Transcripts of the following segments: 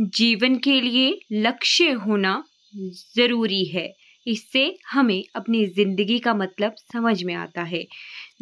जीवन के लिए लक्ष्य होना ज़रूरी है इससे हमें अपनी ज़िंदगी का मतलब समझ में आता है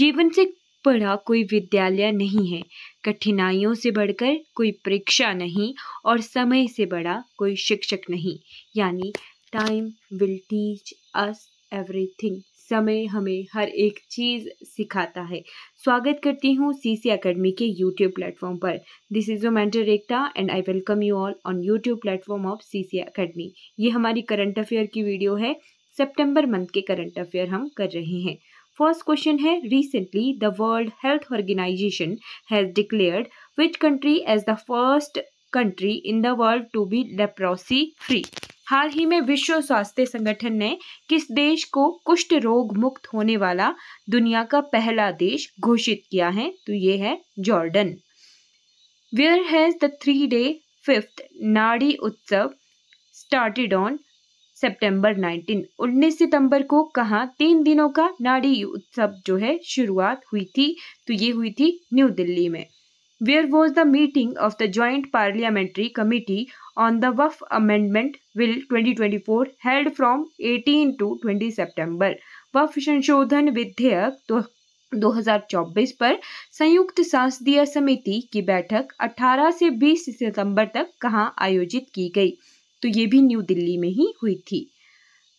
जीवन से बड़ा कोई विद्यालय नहीं है कठिनाइयों से बढ़कर कोई परीक्षा नहीं और समय से बड़ा कोई शिक्षक नहीं यानी time will teach us everything समय हमें हर एक चीज़ सिखाता है स्वागत करती हूँ सी सी अकेडमी के यूट्यूब प्लेटफॉर्म पर this is mentor Rekhta and I welcome you all on YouTube platform of C C academy ये हमारी करंट अफेयर की वीडियो है सितंबर मंथ के करंट अफेयर हम कर रहे हैं फर्स्ट क्वेश्चन है recently the world health organization has declared which country as the first country in the world to be leprosy free हाल ही में विश्व स्वास्थ्य संगठन ने किस देश को कुष्ठ रोग मुक्त होने वाला दुनिया का पहला देश घोषित किया है तो ये है Jordan where has the three day fifth नाड़ी उत्सव स्टार्टेड ऑन सितंबर 19 19 सितंबर को कहा तीन दिनों का नाड़ी उत्सव जो है शुरुआत हुई थी तो ये हुई थी न्यू दिल्ली में where was the meeting of the joint parliamentary committee on the WAF Amendment Bill 2024 held from 18 to 20 September. वफ संशोधन विधेयक तो 2024 पर संयुक्त संसदीय समिति की बैठक 18 से 20 सितंबर तक कहां आयोजित की गई तो ये भी न्यू दिल्ली में ही हुई थी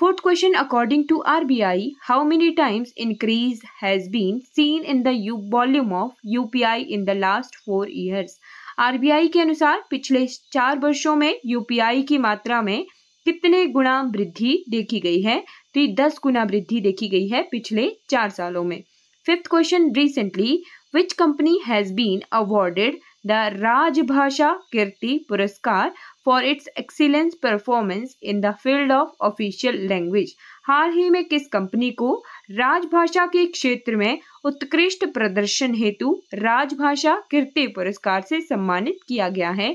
fourth question according to RBI how many times increase has been seen in the volume of UPI in the last four years RBI के अनुसार पिछले चार वर्षों में यूपीआई की मात्रा में कितने गुणा वृद्धि देखी गई है तो ये दस गुना वृद्धि देखी गई है पिछले चार सालों में fifth question recently which company has been awarded the Rajbhasha Kirti Puraskar for its excellence performance in the field of official language हाल ही में किस कंपनी को राजभाषा के क्षेत्र में उत्कृष्ट प्रदर्शन हेतु राजभाषा कीर्ति पुरस्कार से सम्मानित किया गया है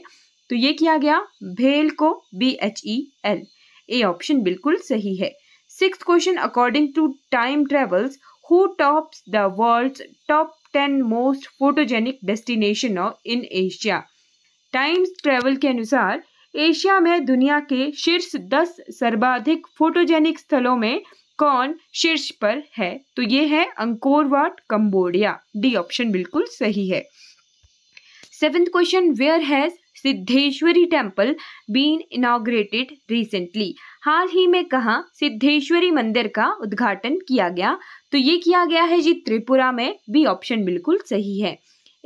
तो ये किया गया भेल को B H E L A option बिल्कुल सही है six question according to Time Travels who tops the world top ten most photogenic destination in Asia Times Travel के अनुसार एशिया में दुनिया के शीर्ष दस सर्वाधिक फोटोजेनिक स्थलों में कौन शीर्ष पर है तो ये है अंकोरवाट कंबोडिया डी ऑप्शन बिल्कुल सही है seventh question where has Siddheshwari temple been inaugurated recently हाल ही में कहा सिद्धेश्वरी मंदिर का उद्घाटन किया गया तो ये किया गया है जी त्रिपुरा में बी ऑप्शन बिल्कुल सही है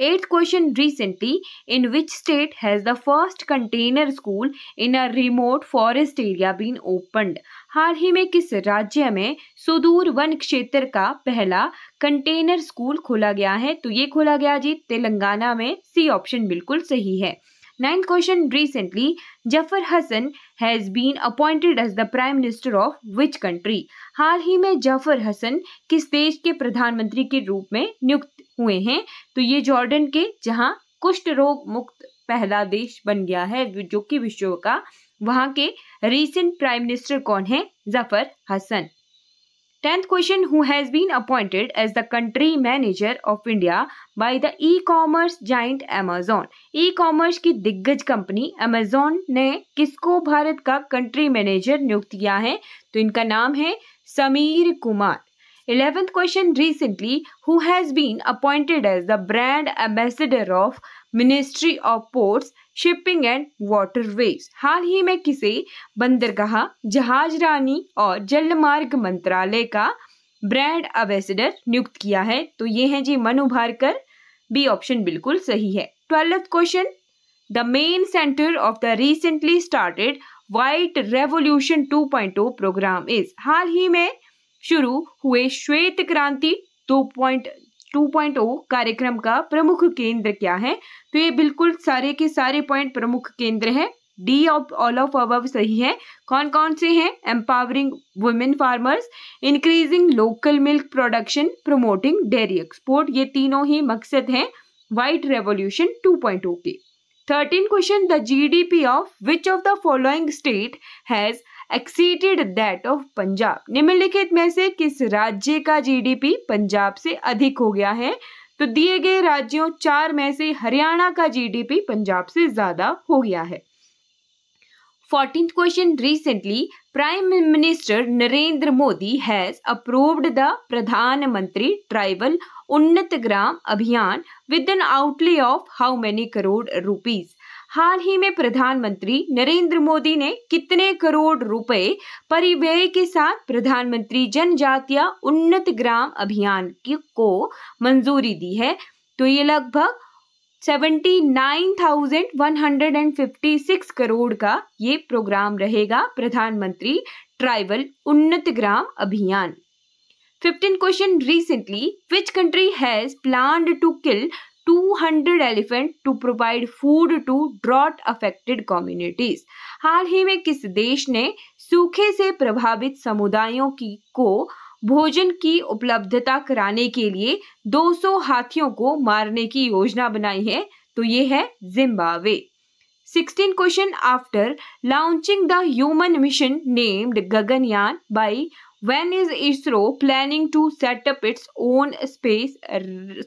eight question recently in which state has the first container school in a remote forest area been opened हाल ही में किस राज्य में सुदूर वन क्षेत्र का पहला कंटेनर स्कूल खोला गया है तो ये खोला गया जी तेलंगाना में सी ऑप्शन बिल्कुल सही है Ninth question recently, Jafar Hassan has been appointed as the prime minister of which country हाल ही में जफर हसन किस देश के प्रधानमंत्री के रूप में नियुक्त हुए हैं तो ये जॉर्डन के जहाँ कुष्ठ रोग मुक्त पहला देश बन गया है जो कि विश्व का वहाँ के रीसेंट प्राइम मिनिस्टर कौन है Jafar Hassan tenth question who has been appointed as the country manager of India by the e commerce joint Amazon e commerce की दिग्गज कंपनी एमेजॉन ने किसको भारत का कंट्री मैनेजर नियुक्त किया है तो इनका नाम है Samir Kumar eleventh question recently who has been appointed as the brand ambassador of ministry of ports shipping and waterways हाल ही में किसे बंदरगाह जहाजरानी और जलमार्ग मंत्रालय का ब्रांड एम्बेसडर नियुक्त किया है तो ये हैं जी मनु भारकर बी ऑप्शन बिल्कुल सही है twelfth question the main centre of the recently started white revolution 2.0 programme is हाल ही में शुरू हुए श्वेत क्रांति 2.0 2.0 कार्यक्रम का प्रमुख केंद्र क्या है तो ये बिल्कुल सारे के सारे पॉइंट प्रमुख केंद्र है डी ऑफ ऑल ऑफ अब सही है कौन कौन से हैं empowering women farmers increasing local milk production promoting dairy export ये तीनों ही मकसद हैं वाइट रेवोल्यूशन 2.0 के thirteen question the GDP of which of the following state has exceeded that of Punjab निम्नलिखित में से किस राज्य का जीडीपी पंजाब से अधिक हो गया है तो दिए गए राज्यों चार में से हरियाणा का जीडीपी पंजाब से ज्यादा हो गया है fourteen question recently prime minister Narendra Modi has approved the Pradhan Mantri tribal Unnat Gram Abhiyan with an outlay of how many crore rupees हाल ही में प्रधानमंत्री नरेंद्र मोदी ने कितने करोड़ रुपए परिव्यय के साथ प्रधानमंत्री जनजातीय उन्नत ग्राम अभियान की को मंजूरी दी है तो ये लगभग 79,156 करोड़ का ये प्रोग्राम रहेगा प्रधानमंत्री tribal Unnat Gram Abhiyan fifteen question recently which country has plan to kill 200 elephant to provide food to drought affected communities हाल ही में किस देश ने सूखे से प्रभावित समुदायों की को भोजन की उपलब्धता कराने के लिए 200 हाथियों को मारने की योजना बनाई है तो ये है Zimbabwe 16 question after launching the human mission named Gaganyaan by when is ISRO planning to set up its own space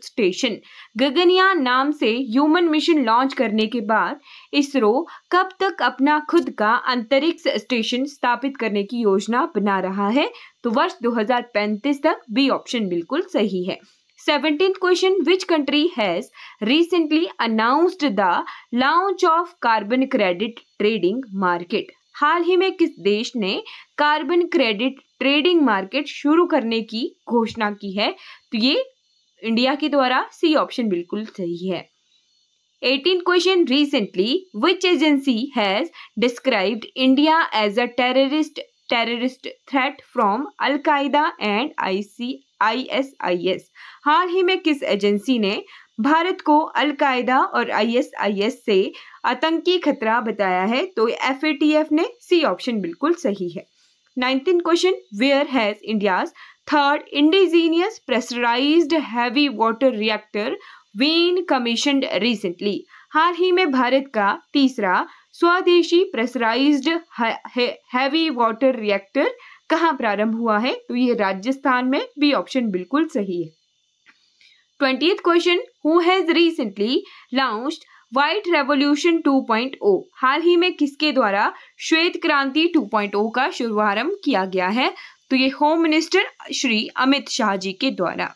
station? Gaganyaan नाम से ह्यूमन मिशन लॉन्च करने के बाद इसरो कब तक अपना खुद का अंतरिक्ष स्टेशन स्थापित करने की योजना बना रहा है तो वर्ष 2035 तक बी ऑप्शन बिल्कुल सही है 17th question which country has recently announced the launch of carbon credit trading market हाल ही में किस देश ने कार्बन क्रेडिट ट्रेडिंग मार्केट शुरू करने की घोषणा की है तो ये इंडिया के द्वारा सी ऑप्शन बिल्कुल सही है 18 question recently which India as a india terrorist threat from al Qaeda and ISIS I S I S हाल ही में किस एजेंसी ने भारत को आई एस और आईएसआईएस से आतंकी खतरा बताया है तो एफ ने सी ऑप्शन बिल्कुल सही है nineteen question where has india's third indigenous pressurised heavy water reactor when commissioned recently हाल ही में भारत का तीसरा स्वदेशी प्रेसराइज हैवी वाटर रिएक्टर कहाँ प्रारंभ हुआ है तो यह राजस्थान में बी ऑप्शन बिल्कुल सही है twenty question who has recently launched white revolution 2.0 हाल ही में किसके द्वारा श्वेत क्रांति 2.0 का शुभारंभ किया गया है तो ये होम मिनिस्टर श्री अमित शाह जी के द्वारा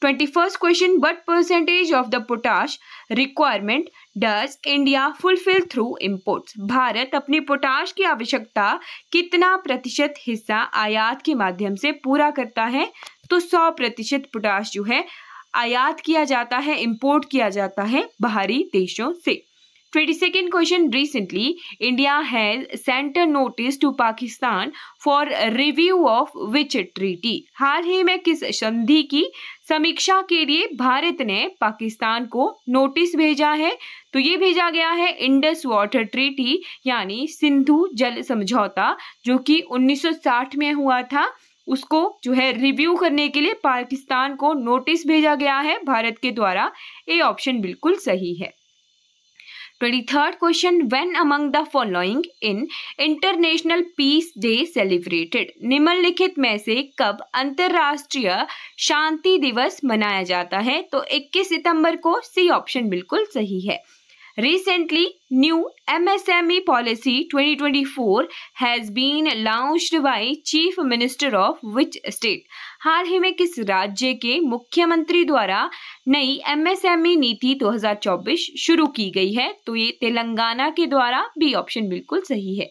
twenty first question what percentage of the potash requirement does India fulfil through imports Bharat अपनी पोटाश की आवश्यकता कितना प्रतिशत हिस्सा आयात के माध्यम से पूरा करता है तो 100 प्रतिशत पोटाश जो है आयात किया जाता है इंपोर्ट किया जाता है बाहरी देशों से twenty second question recently India has sent notice to Pakistan for review of which treaty हाल ही में किस संधि की समीक्षा के लिए भारत ने पाकिस्तान को नोटिस भेजा है तो ये भेजा गया है इंडस वाटर ट्रीटी यानी सिंधु जल समझौता जो कि 1960 में हुआ था उसको जो है रिव्यू करने के लिए पाकिस्तान को नोटिस भेजा गया है भारत के द्वारा ये ऑप्शन बिल्कुल सही है twenty third question when among the following in international peace day celebrated निम्नलिखित में से कब अंतर्राष्ट्रीय शांति दिवस मनाया जाता है तो 21 सितंबर को सी ऑप्शन बिल्कुल सही है Recently, new MSME policy 2024 has been launched by Chief Minister of which state? हाल ही में किस राज्य के मुख्यमंत्री द्वारा नई एमएसएमई नीति 2024 शुरू की गई है तो ये तेलंगाना के द्वारा बी ऑप्शन बिल्कुल सही है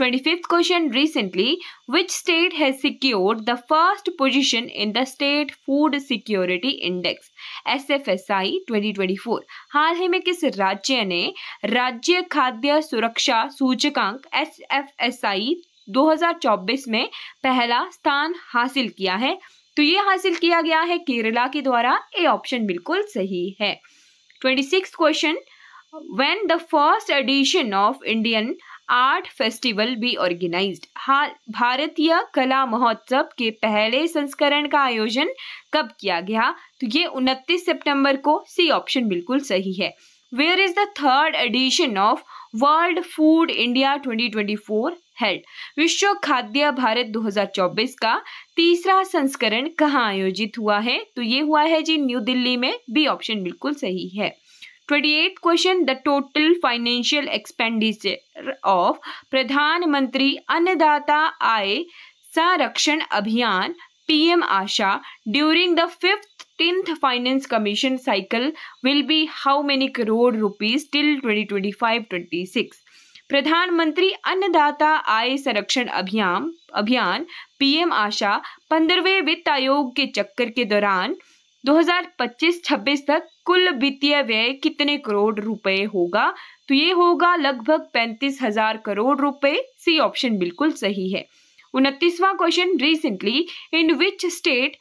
25th question recently which state has secured the first position in the state food security index SFSI 2024 हाल ही में किस राज्य ने राज्य खाद्य सुरक्षा सूचकांक SFSI 2024 में पहला स्थान हासिल किया है तो ये हासिल किया गया है केरला के द्वारा ए ऑप्शन बिल्कुल सही है 26th question when the first edition of Indian art festival भी हाल भारतीय कला महोत्सव के पहले संस्करण का आयोजन कब किया गया तो ये 29 सितंबर को सी ऑप्शन बिल्कुल सही है where is the third edition of world food India 2024 held विश्व खाद्य भारत 2024 का तीसरा संस्करण कहाँ आयोजित हुआ है तो ये हुआ है जी न्यू दिल्ली में बी ऑप्शन बिल्कुल सही है twenty eight question the total financial expenditure of Pradhan Mantri Annadata Aay Sanrakshan Abhiyan PM AASHA during the fifteenth finance commission cycle will be how many crore rupees till 2025-26 Pradhan Mantri Annadata Aay Sanrakshan अभियान अभियान पीएम आशा पंद्रहवें वित्त आयोग के चक्कर के दौरान 2025-26 तक कुल वित्तीय व्यय कितने करोड़ रुपए होगा तो ये होगा लगभग पैंतीस हजार करोड़ रुपए सी ऑप्शन बिल्कुल सही है उनतीसवा question recently in which state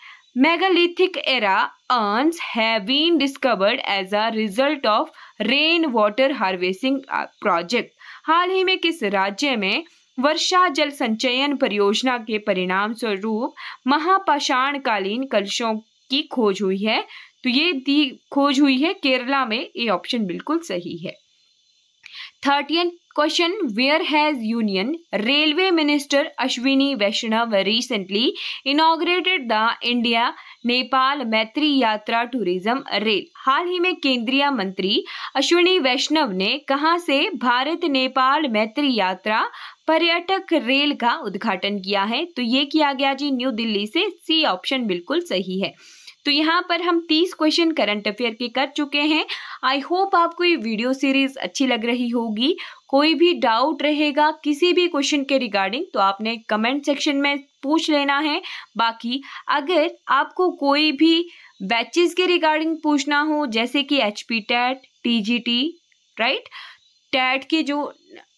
megalithic era urns have been discovered as a result of rain water harvesting project हाल ही में किस राज्य में वर्षा जल संचयन परियोजना के परिणाम स्वरूप महापाषाणकालीन कलशों की खोज हुई है तो ये दी खोज हुई है केरला में ये ऑप्शन बिल्कुल सही है thirteen question where has union railway minister Ashwini Vaishnaw recently inaugurated the India Nepal Maitri Yatra tourism rail हाल ही में केंद्रीय मंत्री अश्विनी वैष्णव ने कहा से भारत नेपाल मैत्री यात्रा पर्यटक रेल का उद्घाटन किया है तो ये किया गया जी न्यू दिल्ली से सी ऑप्शन बिल्कुल सही है तो यहाँ पर हम 30 क्वेश्चन करंट अफेयर के कर चुके हैं आई होप आपको ये वीडियो सीरीज अच्छी लग रही होगी कोई भी डाउट रहेगा किसी भी क्वेश्चन के रिगार्डिंग तो आपने कमेंट सेक्शन में पूछ लेना है बाकी अगर आपको कोई भी बैचेस के रिगार्डिंग पूछना हो जैसे कि H P TET T G T right TET के जो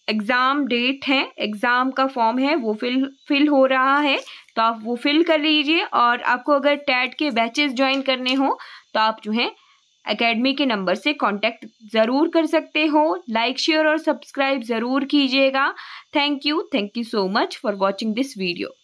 एग्ज़ाम डेट है एग्ज़ाम का फॉर्म है वो फिल फिल हो रहा है तो आप वो फिल कर लीजिए और आपको अगर टैट के बैचेस ज्वाइन करने हो तो आप जो है एकेडमी के नंबर से कांटेक्ट ज़रूर कर सकते हो लाइक शेयर और सब्सक्राइब ज़रूर कीजिएगा thank you thank you so much for watching this video